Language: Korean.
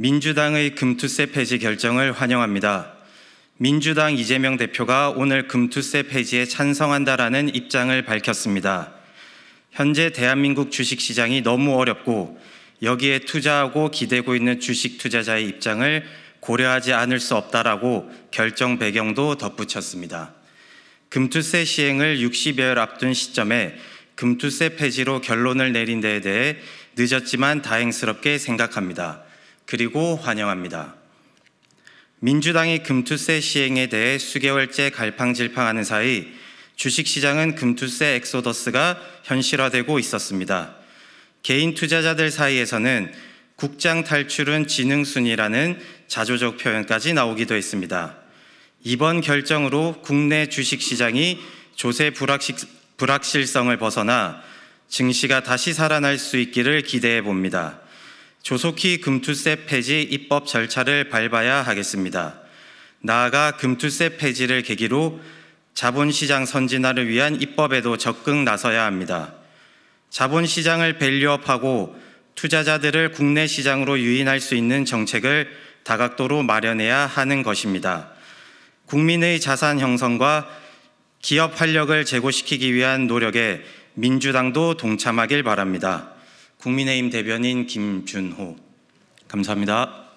민주당의 금투세 폐지 결정을 환영합니다. 민주당 이재명 대표가 오늘 금투세 폐지에 찬성한다라는 입장을 밝혔습니다. 현재 대한민국 주식시장이 너무 어렵고 여기에 투자하고 기대고 있는 주식 투자자의 입장을 고려하지 않을 수 없다라고 결정 배경도 덧붙였습니다. 금투세 시행을 60여일 앞둔 시점에 금투세 폐지로 결론을 내린 데에 대해 늦었지만 다행스럽게 생각합니다. 그리고 환영합니다. 민주당이 금투세 시행에 대해 수개월째 갈팡질팡하는 사이 주식시장은 금투세 엑소더스가 현실화되고 있었습니다. 개인 투자자들 사이에서는 국장 탈출은 지능순이라는 자조적 표현까지 나오기도 했습니다. 이번 결정으로 국내 주식시장이 조세 불확실성을 벗어나 증시가 다시 살아날 수 있기를 기대해 봅니다. 조속히 금투세 폐지 입법 절차를 밟아야 하겠습니다. 나아가 금투세 폐지를 계기로 자본시장 선진화를 위한 입법에도 적극 나서야 합니다. 자본시장을 밸류업하고 투자자들을 국내 시장으로 유인할 수 있는 정책을 다각도로 마련해야 하는 것입니다. 국민의 자산 형성과 기업 활력을 제고시키기 위한 노력에 민주당도 동참하길 바랍니다. 국민의힘 대변인 김준호 감사합니다.